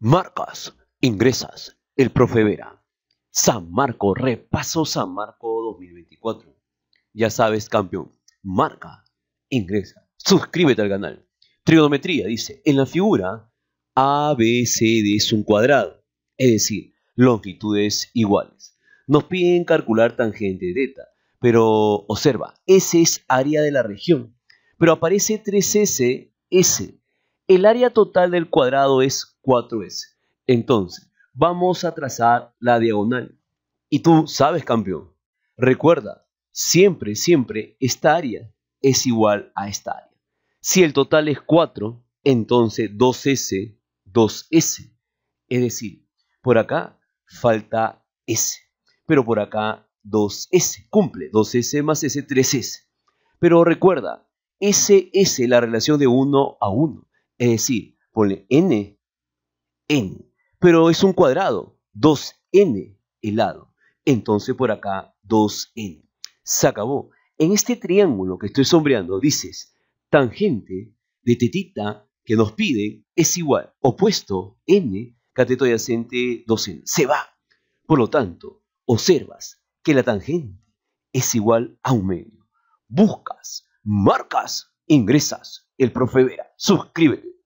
Marcas, ingresas, el profe Vera. San Marco, repaso San Marco 2024. Ya sabes, campeón, marca, ingresa, suscríbete al canal. Trigonometría dice, en la figura ABCD es un cuadrado, es decir, longitudes iguales. Nos piden calcular tangente eta, pero observa, S es área de la región, pero aparece 3S, S, el área total del cuadrado es 4S. Entonces, vamos a trazar la diagonal. Y tú sabes, campeón, recuerda, siempre, siempre, esta área es igual a esta área. Si el total es 4, entonces 2S, 2S. Es decir, por acá falta S, pero por acá 2S, cumple, 2S más S, 3S. Pero recuerda, S es la relación de 1 a 1. Es decir, ponle n, n, pero es un cuadrado, 2n el lado. Entonces por acá 2n. Se acabó. En este triángulo que estoy sombreando dices, tangente de tetita que nos pide es igual, opuesto n, cateto adyacente 2n. Se va. Por lo tanto, observas que la tangente es igual a un medio. Buscas, marcas, ingresas. El profe Vera suscríbete.